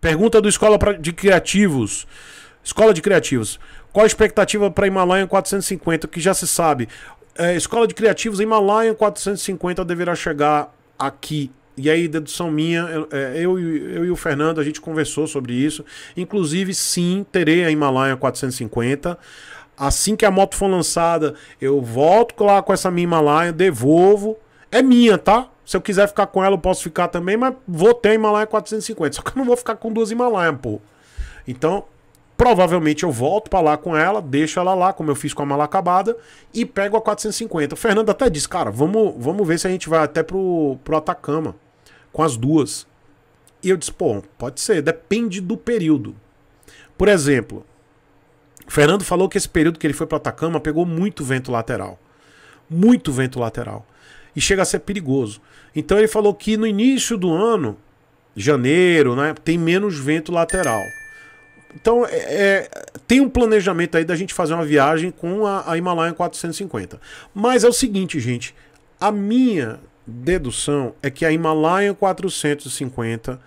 Pergunta do Escola de Criativos. Escola de Criativos. Qual a expectativa para Himalaia 450? Que já se sabe. É, Escola de Criativos, Himalaia 450 deverá chegar aqui. E aí, dedução minha, eu, é, eu, eu e o Fernando, a gente conversou sobre isso. Inclusive, sim, terei a Himalaia 450 assim que a moto for lançada, eu volto lá com essa minha Himalaia, devolvo. É minha, tá? Se eu quiser ficar com ela, eu posso ficar também, mas vou ter a Himalaia 450. Só que eu não vou ficar com duas Himalaia, pô. Então, provavelmente eu volto para lá com ela, deixo ela lá, como eu fiz com a mala acabada, e pego a 450. O Fernando até disse, cara, vamos, vamos ver se a gente vai até pro, pro Atacama com as duas. E eu disse, pô, pode ser, depende do período. Por exemplo, o Fernando falou que esse período que ele foi pro Atacama pegou muito vento lateral. Muito vento lateral e chega a ser perigoso. Então ele falou que no início do ano, janeiro, né, tem menos vento lateral. Então, é, é, tem um planejamento aí da gente fazer uma viagem com a, a Himalaia 450. Mas é o seguinte, gente. A minha dedução é que a Himalaia 450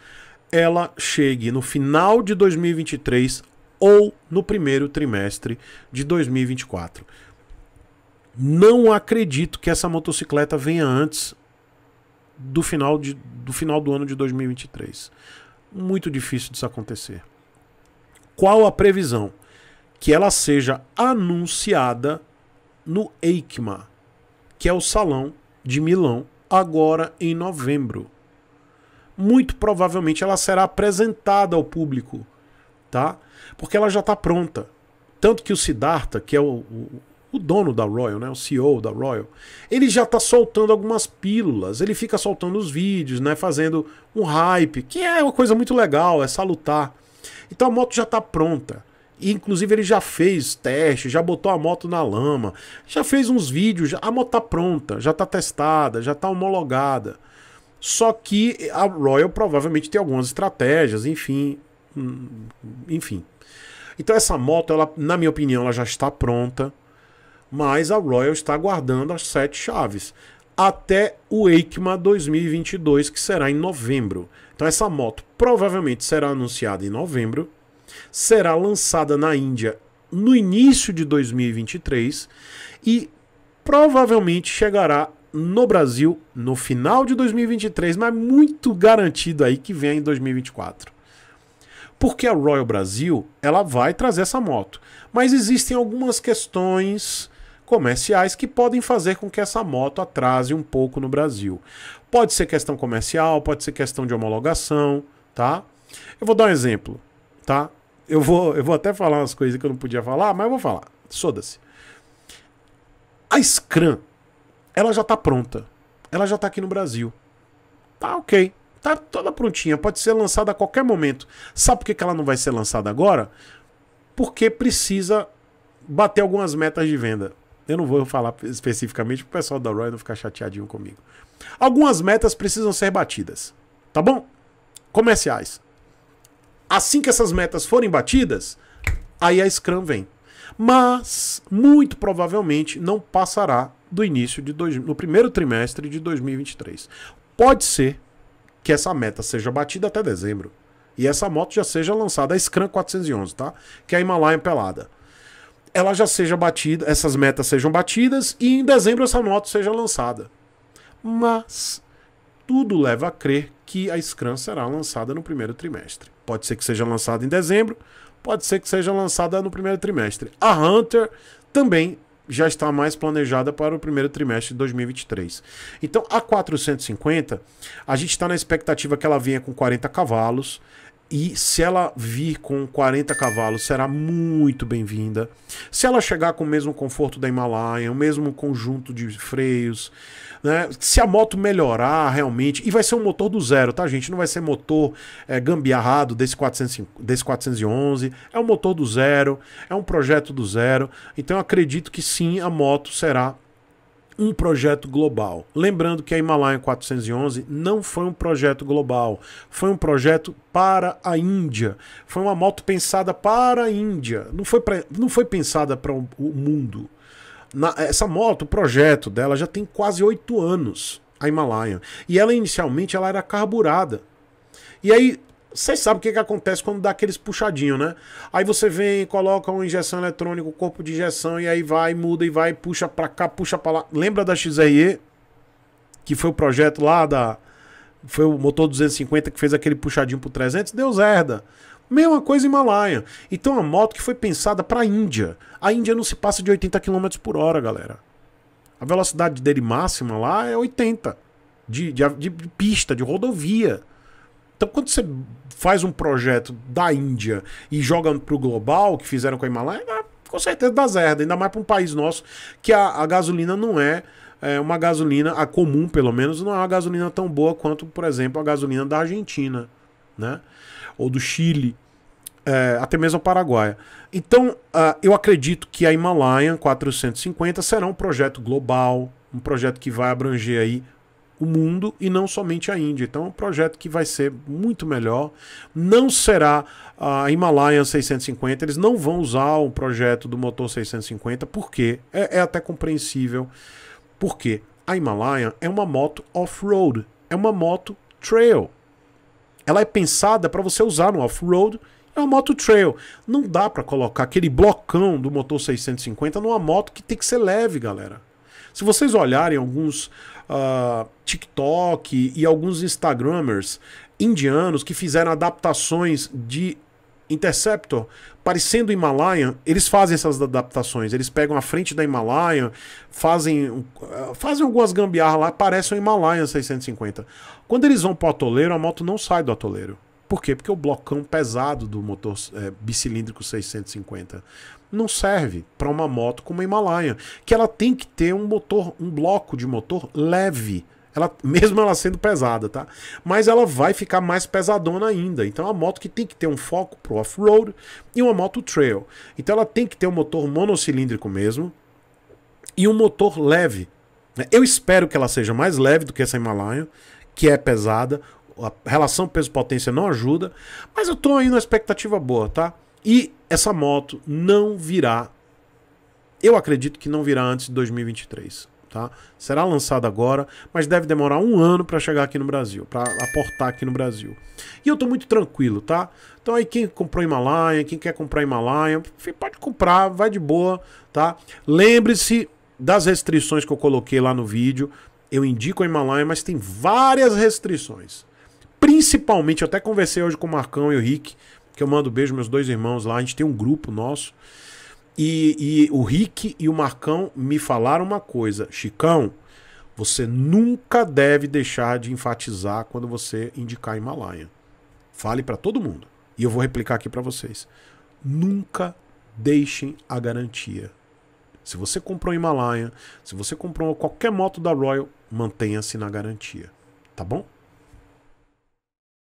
ela chegue no final de 2023 ou no primeiro trimestre de 2024. Não acredito que essa motocicleta venha antes do final, de, do final do ano de 2023. Muito difícil disso acontecer. Qual a previsão? Que ela seja anunciada no EICMA, que é o Salão de Milão, agora em novembro. Muito provavelmente ela será apresentada ao público, tá? Porque ela já está pronta. Tanto que o Siddhartha, que é o, o o dono da Royal, né, o CEO da Royal, ele já tá soltando algumas pílulas, ele fica soltando os vídeos, né, fazendo um hype, que é uma coisa muito legal, é salutar. Então a moto já tá pronta. E, inclusive ele já fez teste, já botou a moto na lama, já fez uns vídeos, a moto tá pronta, já tá testada, já tá homologada. Só que a Royal provavelmente tem algumas estratégias, enfim, hum, enfim. Então essa moto, ela, na minha opinião, ela já está pronta mas a Royal está guardando as sete chaves até o EICMA 2022, que será em novembro. Então essa moto provavelmente será anunciada em novembro, será lançada na Índia no início de 2023 e provavelmente chegará no Brasil no final de 2023, mas muito garantido aí que vem em 2024. Porque a Royal Brasil, ela vai trazer essa moto, mas existem algumas questões comerciais que podem fazer com que essa moto atrase um pouco no Brasil. Pode ser questão comercial, pode ser questão de homologação, tá? Eu vou dar um exemplo, tá? Eu vou, eu vou até falar umas coisas que eu não podia falar, mas eu vou falar. Soda-se. A Scrum, ela já está pronta. Ela já está aqui no Brasil. Tá ok. Tá toda prontinha. Pode ser lançada a qualquer momento. Sabe por que, que ela não vai ser lançada agora? Porque precisa bater algumas metas de venda. Eu não vou falar especificamente para o pessoal da Roy não ficar chateadinho comigo. Algumas metas precisam ser batidas, tá bom? Comerciais. Assim que essas metas forem batidas, aí a Scrum vem. Mas, muito provavelmente, não passará do início de dois, no primeiro trimestre de 2023. Pode ser que essa meta seja batida até dezembro. E essa moto já seja lançada a Scrum 411, tá? Que é a Himalaia pelada ela já seja batida, essas metas sejam batidas e em dezembro essa moto seja lançada. Mas tudo leva a crer que a Scrum será lançada no primeiro trimestre. Pode ser que seja lançada em dezembro, pode ser que seja lançada no primeiro trimestre. A Hunter também já está mais planejada para o primeiro trimestre de 2023. Então, a 450, a gente está na expectativa que ela venha com 40 cavalos. E se ela vir com 40 cavalos, será muito bem-vinda. Se ela chegar com o mesmo conforto da Himalaia, o mesmo conjunto de freios, né? se a moto melhorar realmente, e vai ser um motor do zero, tá, gente? Não vai ser motor é, gambiarrado desse, desse 411, é um motor do zero, é um projeto do zero. Então acredito que sim, a moto será um projeto global. Lembrando que a Himalaia 411 não foi um projeto global, foi um projeto para a Índia. Foi uma moto pensada para a Índia, não foi, pra, não foi pensada para o mundo. Na, essa moto, o projeto dela já tem quase oito anos, a Himalaia. E ela inicialmente ela era carburada. E aí vocês sabem o que, que acontece quando dá aqueles puxadinhos, né? Aí você vem, coloca uma injeção eletrônica, o um corpo de injeção, e aí vai, muda e vai, puxa pra cá, puxa pra lá. Lembra da XRE? Que foi o projeto lá da. Foi o motor 250 que fez aquele puxadinho pro 300? Deu zerda. Mesma coisa Himalaia. Então, a moto que foi pensada para a Índia. A Índia não se passa de 80 km por hora, galera. A velocidade dele máxima lá é 80. De, de, de pista, de rodovia. Então, quando você faz um projeto da Índia e joga para o global, que fizeram com a Himalaia, ah, com certeza dá zerda, ainda mais para um país nosso que a, a gasolina não é, é, uma gasolina, a comum pelo menos, não é uma gasolina tão boa quanto, por exemplo, a gasolina da Argentina, né? Ou do Chile, é, até mesmo o Paraguai. Então, uh, eu acredito que a Himalaia 450 será um projeto global, um projeto que vai abranger aí o mundo e não somente a Índia. Então é um projeto que vai ser muito melhor. Não será a Himalayan 650, eles não vão usar o projeto do motor 650, porque é, é até compreensível. Porque a Himalayan é uma moto off-road, é uma moto trail. Ela é pensada para você usar no off-road é uma moto trail. Não dá para colocar aquele blocão do motor 650 numa moto que tem que ser leve, galera. Se vocês olharem alguns uh, TikTok e alguns Instagramers indianos que fizeram adaptações de Interceptor, parecendo Himalayan, eles fazem essas adaptações. Eles pegam a frente da Himalayan, fazem, ah, fazem algumas gambiarras lá, parecem um Himalayan 650. Quando eles vão para o atoleiro, a moto não sai do atoleiro. Por quê? Porque o blocão pesado do motor é, bicilíndrico 650 não serve para uma moto como a Himalaia, que ela tem que ter um motor, um bloco de motor leve. Ela, mesmo ela sendo pesada, tá? Mas ela vai ficar mais pesadona ainda. Então é uma moto que tem que ter um foco pro off-road e uma moto trail. Então ela tem que ter um motor monocilíndrico mesmo e um motor leve. Né? Eu espero que ela seja mais leve do que essa Himalaia, que é pesada, a relação peso-potência não ajuda, mas eu tô aí numa expectativa boa, tá? E essa moto não virá, eu acredito que não virá antes de 2023. Tá? Será lançada agora, mas deve demorar um ano para chegar aqui no Brasil, para aportar aqui no Brasil. E eu estou muito tranquilo, tá? Então aí quem comprou Himalaia, quem quer comprar Himalaia, pode comprar, vai de boa, tá? Lembre-se das restrições que eu coloquei lá no vídeo. Eu indico a Himalaia, mas tem várias restrições principalmente, eu até conversei hoje com o Marcão e o Rick, que eu mando beijo meus dois irmãos lá, a gente tem um grupo nosso. E, e o Rick e o Marcão me falaram uma coisa, Chicão, você nunca deve deixar de enfatizar quando você indicar Himalaia. Fale para todo mundo. E eu vou replicar aqui para vocês. Nunca deixem a garantia. Se você comprou Himalaia, se você comprou qualquer moto da Royal, mantenha-se na garantia. Tá bom?